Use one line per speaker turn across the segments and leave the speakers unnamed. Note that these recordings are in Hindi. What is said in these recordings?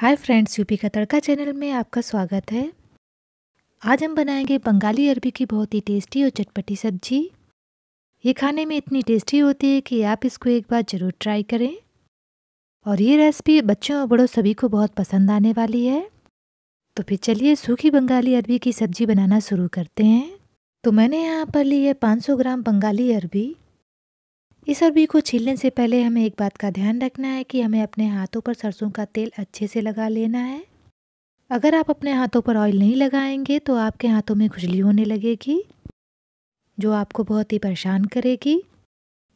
हाय फ्रेंड्स यूपी का तड़का चैनल में आपका स्वागत है आज हम बनाएंगे बंगाली अरबी की बहुत ही टेस्टी और चटपटी सब्जी ये खाने में इतनी टेस्टी होती है कि आप इसको एक बार ज़रूर ट्राई करें और ये रेसिपी बच्चों और बड़ों सभी को बहुत पसंद आने वाली है तो फिर चलिए सूखी बंगाली अरबी की सब्ज़ी बनाना शुरू करते हैं तो मैंने यहाँ पर ली है पाँच ग्राम बंगाली अरबी इस अरबी को छीलने से पहले हमें एक बात का ध्यान रखना है कि हमें अपने हाथों पर सरसों का तेल अच्छे से लगा लेना है अगर आप अपने हाथों पर ऑयल नहीं लगाएंगे तो आपके हाथों में खुजली होने लगेगी जो आपको बहुत ही परेशान करेगी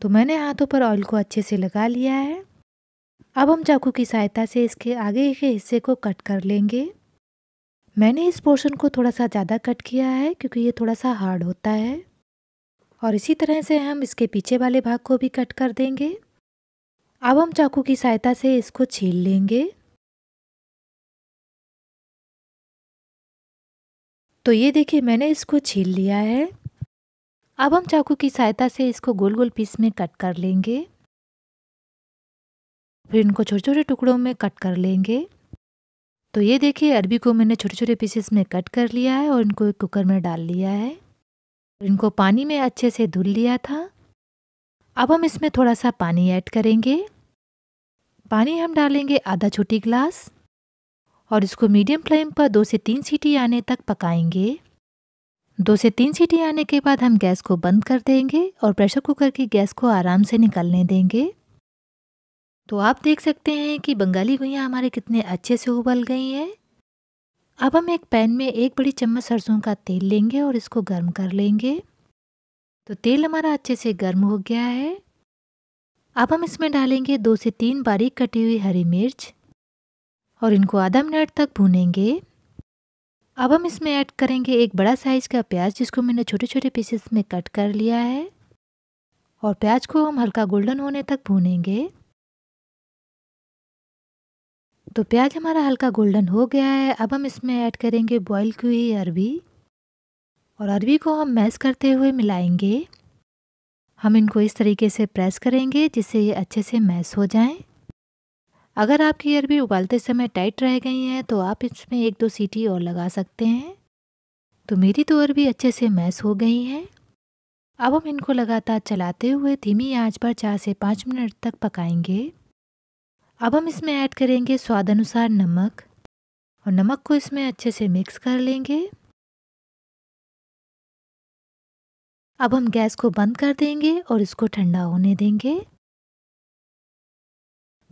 तो मैंने हाथों पर ऑयल को अच्छे से लगा लिया है अब हम चाकू की सहायता से इसके आगे के हिस्से को कट कर लेंगे मैंने इस पोर्शन को थोड़ा सा ज़्यादा कट किया है क्योंकि ये थोड़ा सा हार्ड होता है और इसी तरह से हम इसके पीछे वाले भाग को भी कट कर देंगे अब हम चाकू की सहायता से इसको छील लेंगे तो ये देखिए मैंने इसको छील लिया है अब हम चाकू की सहायता से इसको गोल गोल पीस में कट कर लेंगे फिर इनको छोटे छोटे टुकड़ों में कट कर लेंगे तो ये देखिए अरबी को मैंने छोटे छोटे पीसेस में कट कर लिया है और इनको एक कुकर में डाल लिया है इनको पानी में अच्छे से धुल लिया था अब हम इसमें थोड़ा सा पानी ऐड करेंगे पानी हम डालेंगे आधा छोटी गिलास और इसको मीडियम फ्लेम पर दो से तीन सीटी आने तक पकाएंगे दो से तीन सीटी आने के बाद हम गैस को बंद कर देंगे और प्रेशर कुकर की गैस को आराम से निकलने देंगे तो आप देख सकते हैं कि बंगाली भैया हमारे कितने अच्छे से उबल गई हैं अब हम एक पैन में एक बड़ी चम्मच सरसों का तेल लेंगे और इसको गर्म कर लेंगे तो तेल हमारा अच्छे से गर्म हो गया है अब हम इसमें डालेंगे दो से तीन बारीक कटी हुई हरी मिर्च और इनको आधा मिनट तक भूनेंगे अब हम इसमें ऐड करेंगे एक बड़ा साइज़ का प्याज जिसको मैंने छोटे छोटे पीसेस में कट कर लिया है और प्याज को हम हल्का गोल्डन होने तक भूनेंगे तो प्याज हमारा हल्का गोल्डन हो गया है अब हम इसमें ऐड करेंगे बॉईल की हुई अरबी और अरबी को हम मैश करते हुए मिलाएंगे हम इनको इस तरीके से प्रेस करेंगे जिससे ये अच्छे से मैश हो जाएं। अगर आपकी अरबी उबालते समय टाइट रह गई हैं तो आप इसमें एक दो सीटी और लगा सकते हैं तो मेरी तो अरबी अच्छे से मैश हो गई हैं अब हम इनको लगातार चलाते हुए धीमी आँच पर चार से पाँच मिनट तक पकाएंगे अब हम इसमें ऐड करेंगे स्वाद अनुसार नमक और नमक को इसमें अच्छे से मिक्स कर लेंगे अब हम गैस को बंद कर देंगे और इसको ठंडा होने देंगे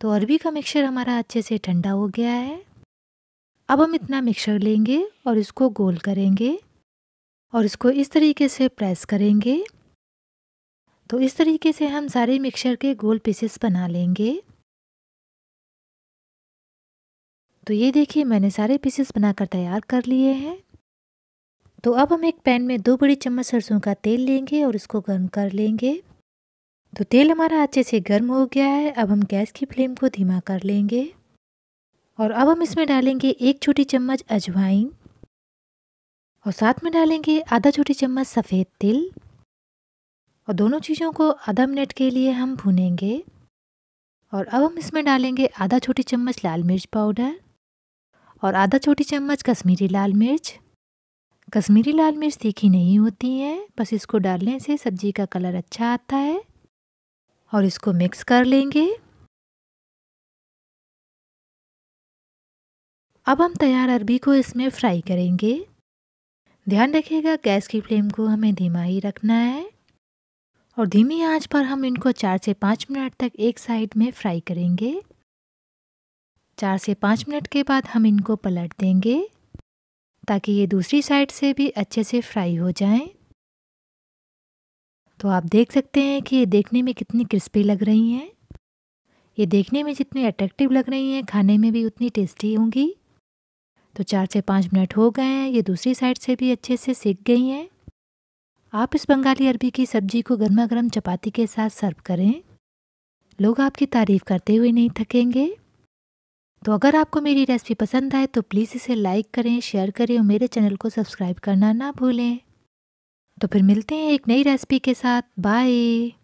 तो अरबी का मिक्सचर हमारा अच्छे से ठंडा हो गया है अब हम इतना मिक्सचर लेंगे और इसको गोल करेंगे और इसको इस तरीके से प्रेस करेंगे तो इस तरीके से हम सारे मिक्सचर के गोल पीसेस बना लेंगे तो ये देखिए मैंने सारे पीसेस बनाकर तैयार कर लिए हैं तो अब हम एक पैन में दो बड़ी चम्मच सरसों का तेल लेंगे और इसको गर्म कर लेंगे तो तेल हमारा अच्छे से गर्म हो गया है अब हम गैस की फ्लेम को धीमा कर लेंगे और अब हम इसमें डालेंगे एक छोटी चम्मच अजवाइन और साथ में डालेंगे आधा छोटी चम्मच सफ़ेद तिल और दोनों चीज़ों को आधा मिनट के लिए हम भूनेंगे और अब हम इसमें डालेंगे आधा छोटी चम्मच लाल मिर्च पाउडर और आधा छोटी चम्मच कश्मीरी लाल मिर्च कश्मीरी लाल मिर्च तीखी नहीं होती हैं बस इसको डालने से सब्ज़ी का कलर अच्छा आता है और इसको मिक्स कर लेंगे अब हम तैयार अरबी को इसमें फ्राई करेंगे ध्यान रखिएगा गैस की फ्लेम को हमें धीमा ही रखना है और धीमी आंच पर हम इनको चार से पाँच मिनट तक एक साइड में फ्राई करेंगे चार से पाँच मिनट के बाद हम इनको पलट देंगे ताकि ये दूसरी साइड से भी अच्छे से फ्राई हो जाएं। तो आप देख सकते हैं कि ये देखने में कितनी क्रिस्पी लग रही हैं ये देखने में जितनी अट्रैक्टिव लग रही हैं खाने में भी उतनी टेस्टी होंगी तो चार से पाँच मिनट हो गए हैं ये दूसरी साइड से भी अच्छे से सीख गई हैं आप इस बंगाली अरबी की सब्जी को गर्मा गर्म चपाती के साथ सर्व करें लोग आपकी तारीफ़ करते हुए नहीं थकेंगे तो अगर आपको मेरी रेसिपी पसंद आए तो प्लीज़ इसे लाइक करें शेयर करें और मेरे चैनल को सब्सक्राइब करना ना भूलें तो फिर मिलते हैं एक नई रेसिपी के साथ बाय